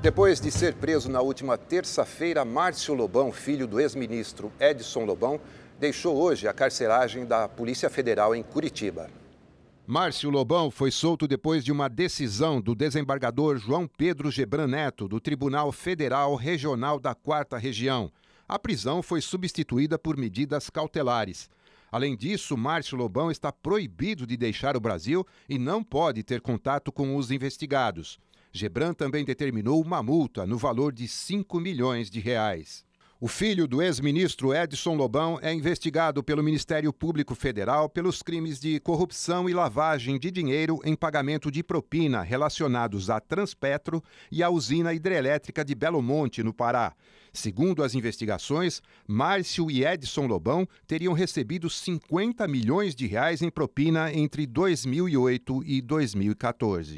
Depois de ser preso na última terça-feira, Márcio Lobão, filho do ex-ministro Edson Lobão, deixou hoje a carceragem da Polícia Federal em Curitiba. Márcio Lobão foi solto depois de uma decisão do desembargador João Pedro Gebran Neto, do Tribunal Federal Regional da Quarta Região. A prisão foi substituída por medidas cautelares. Além disso, Márcio Lobão está proibido de deixar o Brasil e não pode ter contato com os investigados. Gebran também determinou uma multa no valor de 5 milhões de reais. O filho do ex-ministro Edson Lobão é investigado pelo Ministério Público Federal pelos crimes de corrupção e lavagem de dinheiro em pagamento de propina relacionados à Transpetro e à usina hidrelétrica de Belo Monte, no Pará. Segundo as investigações, Márcio e Edson Lobão teriam recebido 50 milhões de reais em propina entre 2008 e 2014.